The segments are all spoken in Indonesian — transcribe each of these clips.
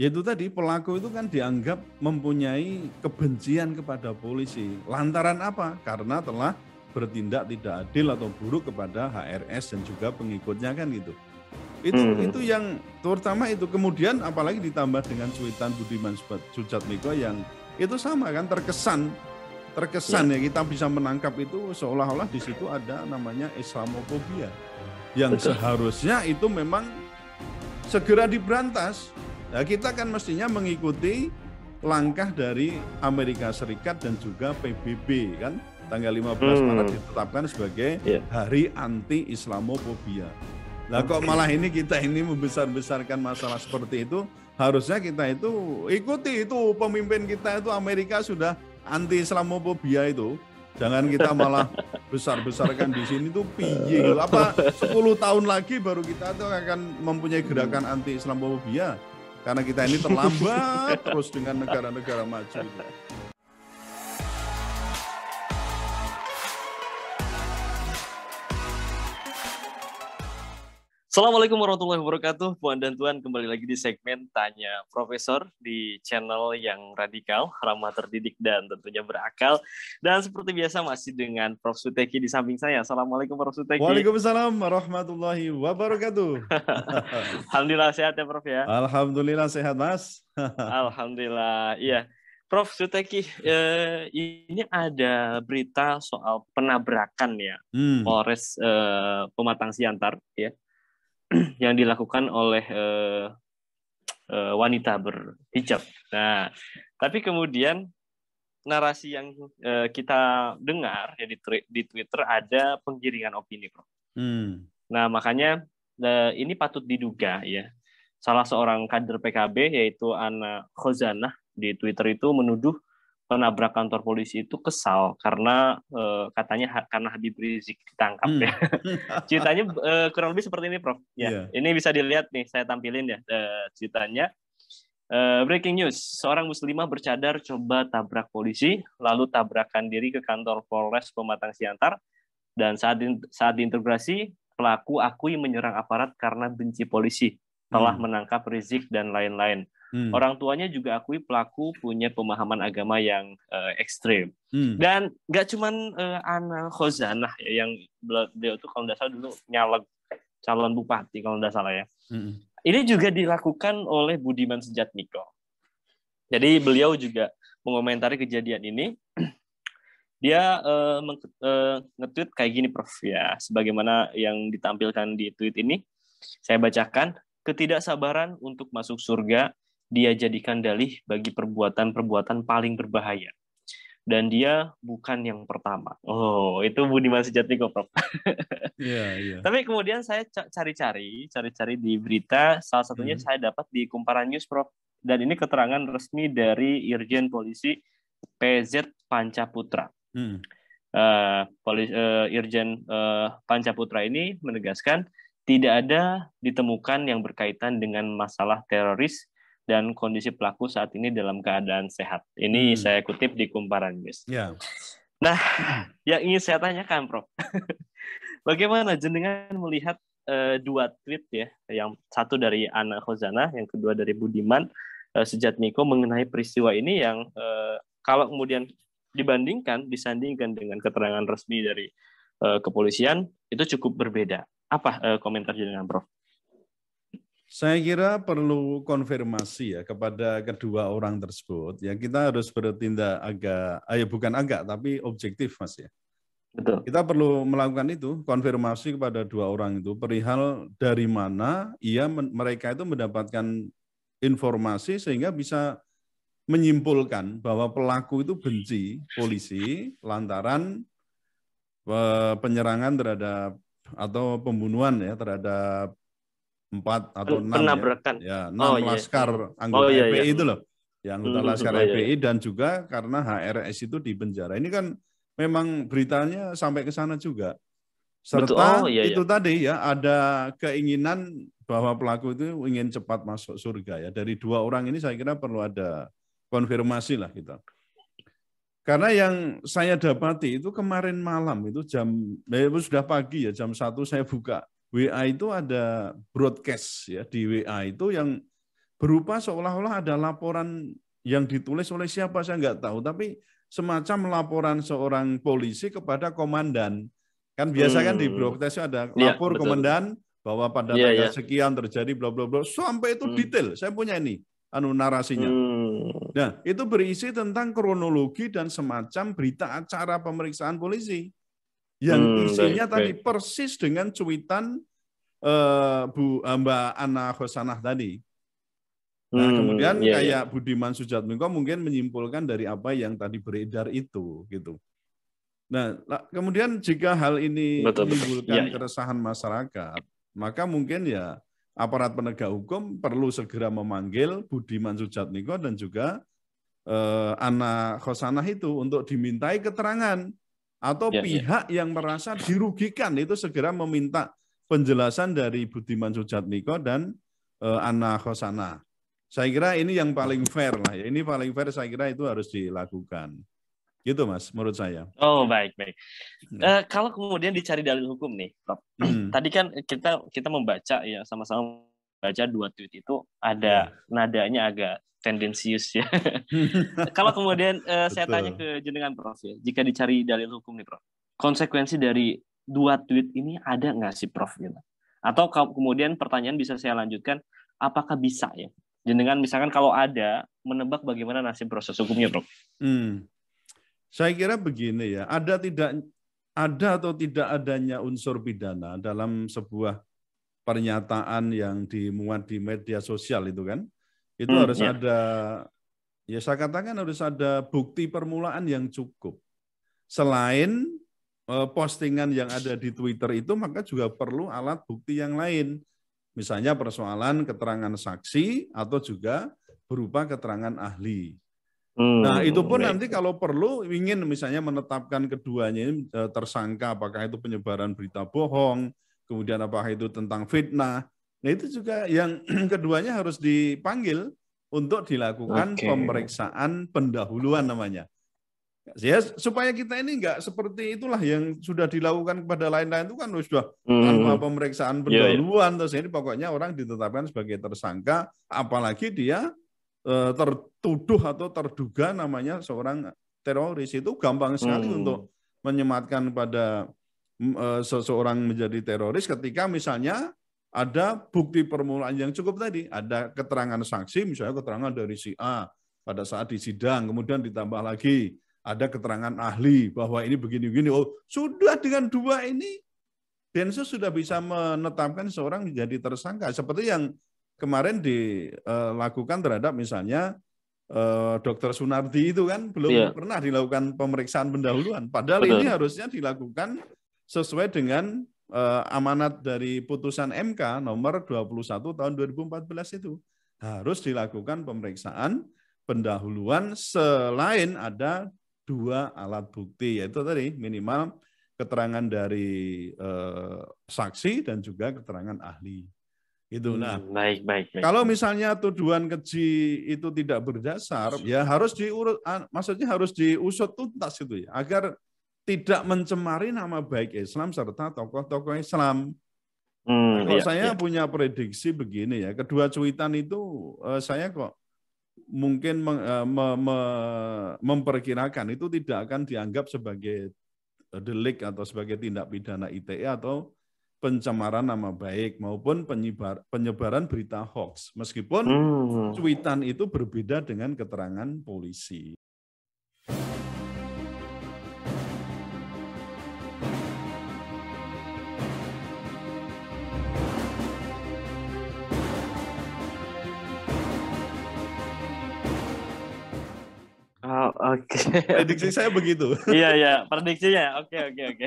Yaitu tadi pelaku itu kan dianggap mempunyai kebencian kepada polisi. Lantaran apa? Karena telah bertindak tidak adil atau buruk kepada HRS dan juga pengikutnya kan gitu. Itu hmm. itu yang terutama itu kemudian apalagi ditambah dengan cuitan Budiman Sujatmiko yang itu sama kan terkesan terkesan ya, ya kita bisa menangkap itu seolah-olah di situ ada namanya Islamofobia yang Betul. seharusnya itu memang segera diberantas Nah, kita kan mestinya mengikuti langkah dari Amerika Serikat dan juga PBB kan tanggal 15 hmm. Maret ditetapkan sebagai yeah. hari anti Islamofobia. lah kok malah ini kita ini membesar-besarkan masalah seperti itu? Harusnya kita itu ikuti itu pemimpin kita itu Amerika sudah anti Islamofobia itu. Jangan kita malah besar-besarkan di sini tuh piye gitu. Apa 10 tahun lagi baru kita tuh akan mempunyai gerakan anti Islamofobia? Karena kita ini terlambat terus dengan negara-negara maju. Assalamualaikum warahmatullahi wabarakatuh, Puan dan Tuan kembali lagi di segmen Tanya Profesor di channel yang radikal, ramah terdidik dan tentunya berakal. Dan seperti biasa masih dengan Prof. Suteki di samping saya. Assalamualaikum Prof. Suteki. Waalaikumsalam warahmatullahi wabarakatuh. Alhamdulillah sehat ya Prof ya. Alhamdulillah sehat Mas. Alhamdulillah, iya. Prof. Suteki, eh, ini ada berita soal penabrakan ya, hmm. Polres eh, Pematang Siantar ya. yang dilakukan oleh uh, uh, wanita berhijab. Nah, tapi kemudian narasi yang uh, kita dengar ya di, di Twitter ada penggiringan opini, Prof. Hmm. Nah, makanya uh, ini patut diduga ya. Salah seorang kader PKB yaitu Ana Khozana di Twitter itu menuduh nabrak kantor polisi itu kesal karena uh, katanya ha karena Habib Rizik ditangkap hmm. ya. ceritanya uh, kurang lebih seperti ini, Prof. Ya, yeah. ini bisa dilihat nih, saya tampilin ya uh, ceritanya. Uh, breaking news, seorang muslimah bercadar coba tabrak polisi, lalu tabrakan diri ke kantor Polres Pematang Siantar, dan saat in, saat diintegrasi, pelaku akui menyerang aparat karena benci polisi, telah hmm. menangkap Rizik dan lain-lain. Hmm. Orang tuanya juga akui pelaku punya pemahaman agama yang uh, ekstrim. Hmm. Dan nggak cuma uh, eh, Ana Khozanah ya, yang beliau tuh kalau nggak salah dulu nyaleg calon bupati kalau nggak salah ya. Hmm. Ini juga dilakukan oleh Budiman Sejatmiko. Jadi beliau juga mengomentari kejadian ini. Dia uh, uh, nge-tweet kayak gini Prof ya, sebagaimana yang ditampilkan di tweet ini. Saya bacakan, ketidaksabaran untuk masuk surga dia jadikan dalih bagi perbuatan-perbuatan paling berbahaya. Dan dia bukan yang pertama. Oh, itu Budiman kok Prof. yeah, yeah. Tapi kemudian saya cari-cari, cari-cari di berita, salah satunya mm. saya dapat di Kumparan News, Prof. Dan ini keterangan resmi dari Irjen Polisi PZ Pancaputra. Mm. Uh, Polis, uh, Irjen uh, Pancaputra ini menegaskan tidak ada ditemukan yang berkaitan dengan masalah teroris dan kondisi pelaku saat ini dalam keadaan sehat. Ini hmm. saya kutip di Kumparan guys. Yeah. Nah, yang ingin saya tanyakan, Prof, bagaimana jenengan melihat uh, dua tweet ya, yang satu dari Ana Hozana, yang kedua dari Budiman uh, Miko mengenai peristiwa ini yang uh, kalau kemudian dibandingkan, disandingkan dengan keterangan resmi dari kepolisian itu cukup berbeda. Apa komentar jenengan, Prof? Saya kira perlu konfirmasi ya kepada kedua orang tersebut. Ya kita harus bertindak agak, ayo ah, ya bukan agak tapi objektif mas ya. Betul. Kita perlu melakukan itu konfirmasi kepada dua orang itu perihal dari mana ia mereka itu mendapatkan informasi sehingga bisa menyimpulkan bahwa pelaku itu benci polisi lantaran eh, penyerangan terhadap atau pembunuhan ya terhadap empat atau enam penabrakan. ya, ya oh, enam iya, iya. oh, laskar anggota oh, iya, iya. itu loh yang anggota hmm, laskar iya. iya. dan juga karena HRS itu di penjara ini kan memang beritanya sampai ke sana juga serta Betul. Oh, iya, iya. itu tadi ya ada keinginan bahwa pelaku itu ingin cepat masuk surga ya dari dua orang ini saya kira perlu ada konfirmasi lah kita karena yang saya dapati itu kemarin malam itu jam eh, sudah pagi ya jam satu saya buka WA itu ada broadcast ya di WA itu yang berupa seolah-olah ada laporan yang ditulis oleh siapa saya nggak tahu tapi semacam laporan seorang polisi kepada komandan kan biasa hmm. kan di hmm. broadcast ada iya, lapor ya, komandan bahwa pada ya, tanggal ya. sekian terjadi bla bla bla sampai itu hmm. detail saya punya ini anu narasinya. Hmm. Nah, itu berisi tentang kronologi dan semacam berita acara pemeriksaan polisi yang hmm, isinya baik, tadi baik. persis dengan cuitan uh, Bu eh, Mbak Ana Khosanah tadi. Nah, hmm, kemudian iya, iya. kayak iya. Budiman Sujatmiko mungkin menyimpulkan dari apa yang tadi beredar itu gitu. Nah, kemudian jika hal ini betul, menimbulkan betul. Ya, iya. keresahan masyarakat, maka mungkin ya aparat penegak hukum perlu segera memanggil Budiman Sujatmiko dan juga eh, Ana Khosanah itu untuk dimintai keterangan atau ya, ya. pihak ya. yang merasa dirugikan itu segera meminta penjelasan dari Budiman Sujatmiko dan uh, Anna Khosana. Saya kira ini yang paling fair lah ya. Ini paling fair saya kira itu harus dilakukan. Gitu Mas, menurut saya. Oh baik baik. Nah. Uh, kalau kemudian dicari dalil hukum nih, Prof. Hmm. Tadi kan kita kita membaca ya sama-sama baca dua tweet itu ada iya. nadanya agak tendensius ya. Kalau kemudian uh, saya tanya ke jenengan Prof ya, jika dicari dalil hukum nih Prof, konsekuensi dari dua tweet ini ada nggak sih Prof gitu? Atau kemudian pertanyaan bisa saya lanjutkan, apakah bisa ya? Jenengan misalkan kalau ada menebak bagaimana nasib proses hukumnya Prof? Hmm. Saya kira begini ya, ada tidak ada atau tidak adanya unsur pidana dalam sebuah pernyataan yang dimuat di media sosial itu kan? Itu hmm, harus ya. ada ya saya katakan harus ada bukti permulaan yang cukup. Selain eh, postingan yang ada di Twitter itu maka juga perlu alat bukti yang lain. Misalnya persoalan keterangan saksi atau juga berupa keterangan ahli. Hmm, nah, itu pun nanti kalau perlu ingin misalnya menetapkan keduanya eh, tersangka apakah itu penyebaran berita bohong, kemudian apakah itu tentang fitnah. Nah itu juga yang keduanya harus dipanggil untuk dilakukan okay. pemeriksaan pendahuluan namanya. Ya, supaya kita ini enggak seperti itulah yang sudah dilakukan kepada lain-lain itu kan sudah hmm. tanpa pemeriksaan iya, iya. pendahuluan. Yeah, yeah. Terus ini pokoknya orang ditetapkan sebagai tersangka, apalagi dia e, tertuduh atau terduga namanya seorang teroris itu gampang sekali hmm. untuk menyematkan pada e, seseorang menjadi teroris ketika misalnya ada bukti permulaan yang cukup tadi, ada keterangan saksi, misalnya keterangan dari si A pada saat di sidang, kemudian ditambah lagi ada keterangan ahli bahwa ini begini-begini. Oh, sudah dengan dua ini Densus sudah bisa menetapkan seorang menjadi tersangka. Seperti yang kemarin dilakukan eh, terhadap misalnya eh, Dokter Sunardi itu kan belum iya. pernah dilakukan pemeriksaan pendahuluan. Padahal Betul. ini harusnya dilakukan sesuai dengan eh, amanat dari putusan MK nomor 21 tahun 2014 itu harus dilakukan pemeriksaan pendahuluan selain ada dua alat bukti yaitu tadi minimal keterangan dari eh, saksi dan juga keterangan ahli. Itu hmm, nah. Baik, baik, baik. Kalau misalnya tuduhan keji itu tidak berdasar, ya harus diurut ah, maksudnya harus diusut tuntas itu ya agar tidak mencemari nama baik Islam serta tokoh-tokoh Islam. Hmm, kalau iya, saya iya. punya prediksi begini ya, kedua cuitan itu uh, saya kok mungkin eh, me, memperkirakan itu tidak akan dianggap sebagai eh, delik atau sebagai tindak pidana ITE atau pencemaran nama baik maupun penyebar, penyebaran berita hoax meskipun hmm. cuitan itu berbeda dengan keterangan polisi. Oke. Okay. Prediksi saya begitu. iya iya, prediksinya. Oke okay, oke okay, oke.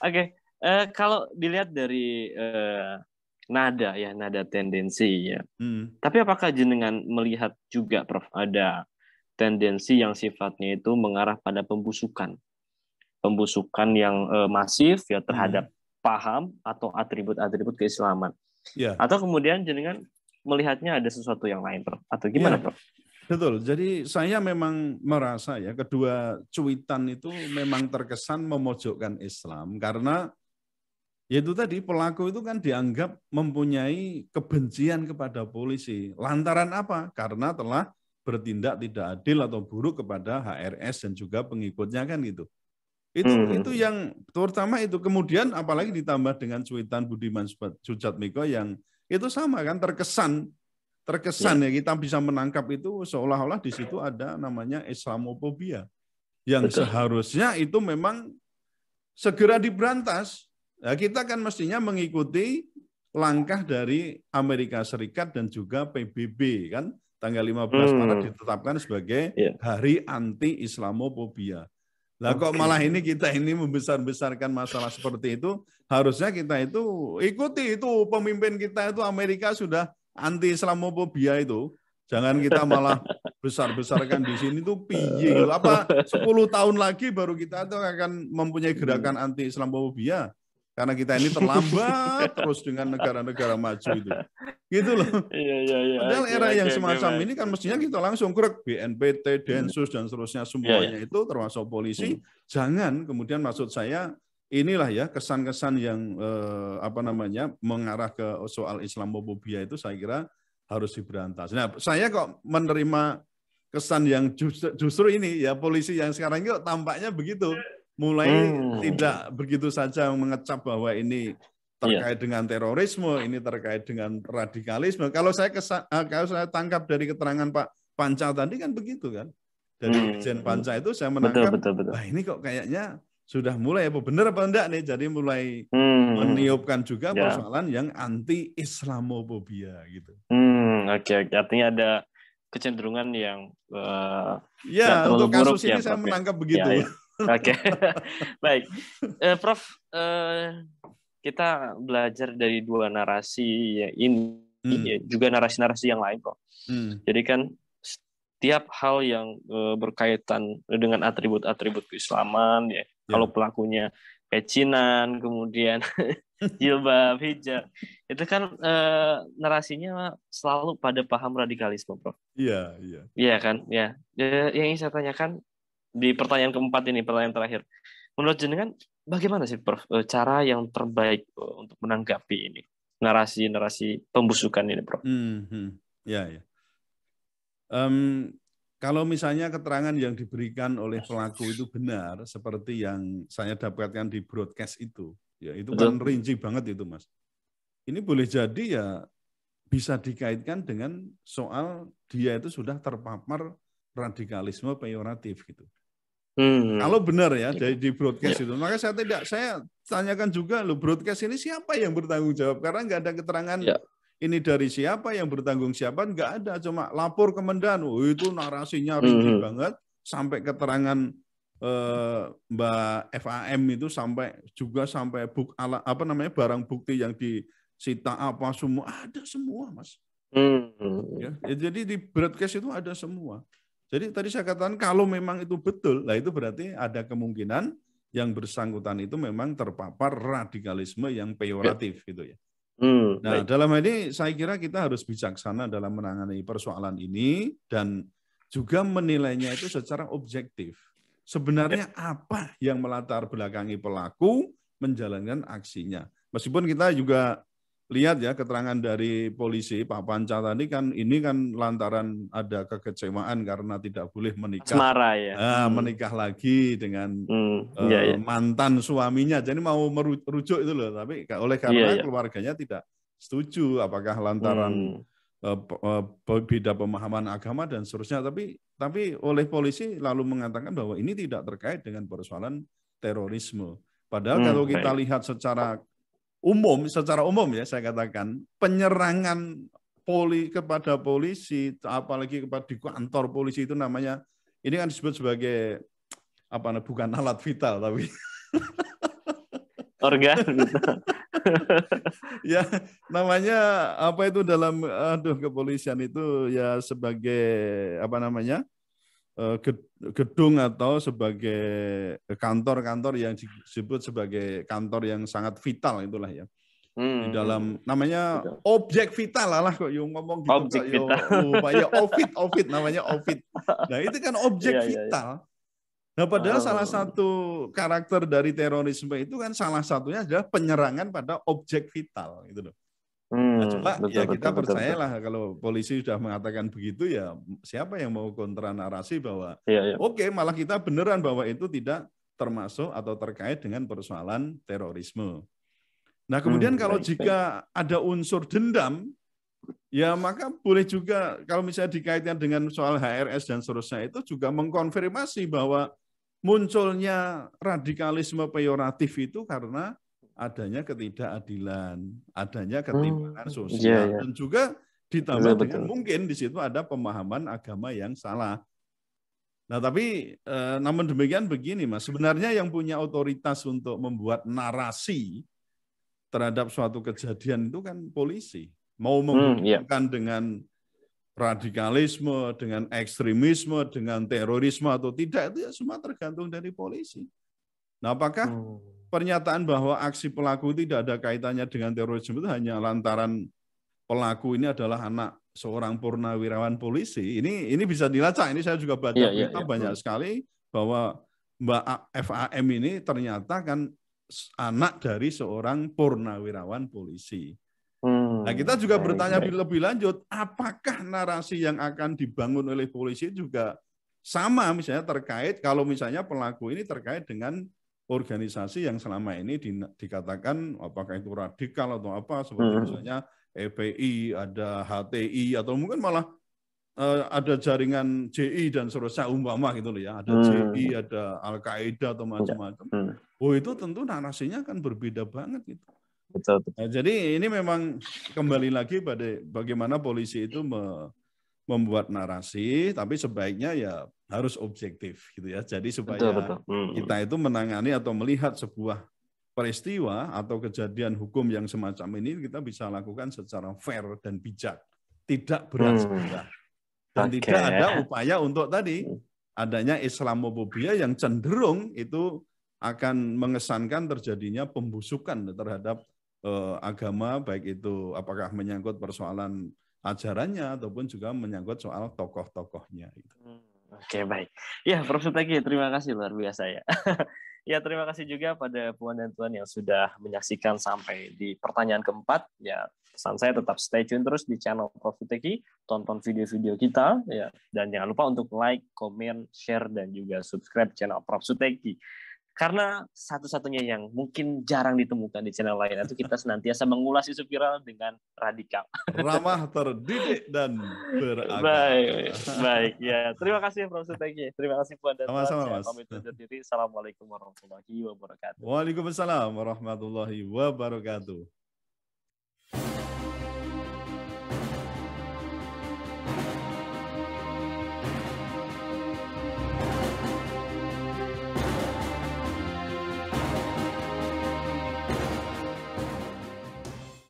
oke, uh, kalau dilihat dari uh, nada ya, nada tendensi ya. Hmm. Tapi apakah jenengan melihat juga Prof ada tendensi yang sifatnya itu mengarah pada pembusukan? Pembusukan yang uh, masif ya terhadap hmm. paham atau atribut-atribut keislaman. Yeah. Atau kemudian jenengan melihatnya ada sesuatu yang lain, Prof? Atau gimana, yeah. Prof? Betul. Jadi saya memang merasa ya kedua cuitan itu memang terkesan memojokkan Islam karena yaitu tadi pelaku itu kan dianggap mempunyai kebencian kepada polisi. Lantaran apa? Karena telah bertindak tidak adil atau buruk kepada HRS dan juga pengikutnya kan gitu. Itu hmm. itu yang terutama itu kemudian apalagi ditambah dengan cuitan Budiman Miko yang itu sama kan terkesan terkesan ya, ya kita bisa menangkap itu seolah-olah di situ ada namanya Islamophobia yang Betul. seharusnya itu memang segera diberantas. Ya, kita kan mestinya mengikuti langkah dari Amerika Serikat dan juga PBB kan tanggal 15 hmm. Maret ditetapkan sebagai yeah. hari anti Islamophobia. Lah okay. kok malah ini kita ini membesar-besarkan masalah seperti itu, harusnya kita itu ikuti itu pemimpin kita itu Amerika sudah anti Islamophobia itu Jangan kita malah besar-besarkan di sini tuh piye gitu. Apa 10 tahun lagi baru kita itu akan mempunyai gerakan hmm. anti Islamophobia? karena kita ini terlambat terus dengan negara-negara maju itu. Gitu loh. Iya, iya, iya. Padahal era yang semacam ini kan mestinya kita langsung krek BNPT, hmm. Densus dan seterusnya semuanya itu termasuk polisi. Hmm. Jangan kemudian maksud saya inilah ya kesan-kesan yang eh, apa namanya mengarah ke soal islamophobia itu saya kira harus diberantas. Nah, saya kok menerima kesan yang justru, justru ini ya polisi yang sekarang ini tampaknya begitu mulai hmm. tidak begitu saja mengecap bahwa ini iya. terkait yeah. dengan terorisme, ini terkait dengan radikalisme. Kalau saya kesan, eh, kalau saya tangkap dari keterangan Pak Panca tadi kan begitu kan. Dari hmm. Jen Panca itu saya menangkap betul, betul, betul. Ah, ini kok kayaknya sudah mulai apa benar apa enggak nih jadi mulai hmm. meniupkan juga yeah. persoalan yang anti islamophobia gitu. Hmm, oke okay, artinya ada kecenderungan yang uh, ya untuk kasus buruk, ya, ini ya, saya menangkap begitu. Ya, ya. Oke. Okay. Baik. Uh, Prof uh, kita belajar dari dua narasi ya ini hmm. Ya, juga narasi-narasi yang lain kok Hmm. Jadi kan setiap hal yang uh, berkaitan dengan atribut-atribut keislaman ya yeah. kalau iya. pelakunya pecinan kemudian jilbab hijab itu kan e, narasinya selalu pada paham radikalisme prof iya yeah, iya yeah. iya kan iya. ya yeah. yang ingin saya tanyakan di pertanyaan keempat ini pertanyaan terakhir menurut jenengan bagaimana sih prof eh, cara yang terbaik eh, untuk menanggapi ini narasi narasi pembusukan ini prof mm -hmm. ya ya um, kalau misalnya keterangan yang diberikan oleh pelaku itu benar, seperti yang saya dapatkan di broadcast itu, ya itu kan Betul. kan rinci banget itu, Mas. Ini boleh jadi ya bisa dikaitkan dengan soal dia itu sudah terpapar radikalisme peyoratif gitu. Hmm. Kalau benar ya iya. dari di broadcast iya. itu, maka saya tidak saya tanyakan juga lo broadcast ini siapa yang bertanggung jawab karena nggak ada keterangan ya ini dari siapa yang bertanggung siapa nggak ada cuma lapor ke Mendan oh, itu narasinya hmm, rinci mm-hmm. banget sampai keterangan eh, Mbak FAM itu sampai juga sampai buk ala apa namanya barang bukti yang disita apa semua ada semua mas mm-hmm. ya, ya jadi di broadcast itu ada semua jadi tadi saya katakan kalau memang itu betul lah itu berarti ada kemungkinan yang bersangkutan itu memang terpapar radikalisme yang peyoratif ya. gitu ya Hmm, nah, dalam ini saya kira kita harus bijaksana dalam menangani persoalan ini dan juga menilainya itu secara objektif. Sebenarnya ya. apa yang melatar belakangi pelaku menjalankan aksinya? Meskipun kita juga lihat ya keterangan dari polisi Pak Panca tadi kan ini kan lantaran ada kekecewaan karena tidak boleh menikah Semara, ya. Ah, hmm. menikah lagi dengan hmm. yeah, uh, iya, yeah. mantan suaminya jadi mau merujuk itu loh tapi oleh karena yeah, yeah. keluarganya tidak setuju apakah lantaran hmm. Uh, beda pemahaman agama dan seterusnya tapi tapi oleh polisi lalu mengatakan bahwa ini tidak terkait dengan persoalan terorisme padahal hmm, kalau kita baik. lihat secara umum secara umum ya saya katakan penyerangan poli kepada polisi apalagi kepada di kantor polisi itu namanya ini kan disebut sebagai apa bukan alat vital tapi organ ya namanya apa itu dalam aduh kepolisian itu ya sebagai apa namanya Eh, gedung atau sebagai kantor-kantor yang disebut sebagai kantor yang sangat vital itulah ya hmm. di hmm. dalam namanya objek vital lah, lah kok yo ngomong gitu objek kok yo oh, ya ofit ofit namanya ofit, nah itu kan objek yeah, iya, iya. vital Nah, padahal oh. salah satu karakter dari terorisme itu kan salah satunya adalah penyerangan pada objek vital gitu loh. Hmm, nah, cuma betul, ya kita betul, percayalah betul. kalau polisi sudah mengatakan begitu ya siapa yang mau kontra narasi bahwa ya, ya. oke okay, malah kita beneran bahwa itu tidak termasuk atau terkait dengan persoalan terorisme. Nah hmm, kemudian hmm, kalau baik, jika baik. ada unsur dendam ya maka boleh juga kalau misalnya dikaitkan dengan soal HRS dan seterusnya itu juga mengkonfirmasi bahwa munculnya radikalisme peyoratif itu karena adanya ketidakadilan, adanya hmm, ketimpangan hmm. sosial yeah, yeah. dan juga ditambah betul, dengan betul. mungkin di situ ada pemahaman agama yang salah. Nah, tapi eh, namun demikian begini, Mas. Sebenarnya yang punya otoritas untuk membuat narasi terhadap suatu kejadian itu kan polisi. Mau menghubungkan hmm, yeah. dengan radikalisme, dengan ekstremisme, dengan terorisme atau tidak itu ya semua tergantung dari polisi. Nah, apakah hmm pernyataan bahwa aksi pelaku tidak ada kaitannya dengan terorisme itu hanya lantaran pelaku ini adalah anak seorang purnawirawan polisi. Ini ini bisa dilacak. Ini saya juga baca ya, berita ya. banyak sekali bahwa Mbak FAM ini ternyata kan anak dari seorang purnawirawan polisi. Nah, hmm. Nah, kita juga bertanya lebih lanjut, apakah narasi yang akan dibangun oleh polisi juga sama misalnya terkait kalau misalnya pelaku ini terkait dengan organisasi yang selama ini di, dikatakan apakah itu radikal atau apa seperti hmm. misalnya EPI, ada HTI atau mungkin malah uh, ada jaringan JI dan seterusnya umpama gitu loh ya, ada hmm. JI, ada Al Qaeda atau iya. macam-macam. Hmm. Oh itu tentu narasinya kan berbeda banget gitu. Nah, jadi ini memang kembali lagi pada bagaimana polisi itu me membuat narasi, tapi sebaiknya ya harus objektif gitu ya. Jadi supaya betul, betul. Hmm. kita itu menangani atau melihat sebuah peristiwa atau kejadian hukum yang semacam ini kita bisa lakukan secara fair dan bijak, tidak berat hmm. sebelah. Dan okay. tidak ada upaya untuk tadi adanya Islamofobia yang cenderung itu akan mengesankan terjadinya pembusukan terhadap eh, agama baik itu apakah menyangkut persoalan ajarannya ataupun juga menyangkut soal tokoh-tokohnya. itu. Hmm. Oke, okay, baik. Ya, Prof. Sutaki, terima kasih luar biasa ya. ya, terima kasih juga pada Puan dan Tuan yang sudah menyaksikan sampai di pertanyaan keempat. Ya, pesan saya tetap stay tune terus di channel Prof. Suteki, tonton video-video kita, ya. dan jangan lupa untuk like, comment, share, dan juga subscribe channel Prof. Suteki. Karena satu-satunya yang mungkin jarang ditemukan di channel lain itu kita senantiasa mengulas isu viral dengan radikal. Ramah terdidik dan beragama. Baik, baik ya. Terima kasih Prof. Sutegi. Terima kasih Puan dan Sama-sama, Mas. Assalamualaikum warahmatullahi wabarakatuh. Waalaikumsalam warahmatullahi wabarakatuh.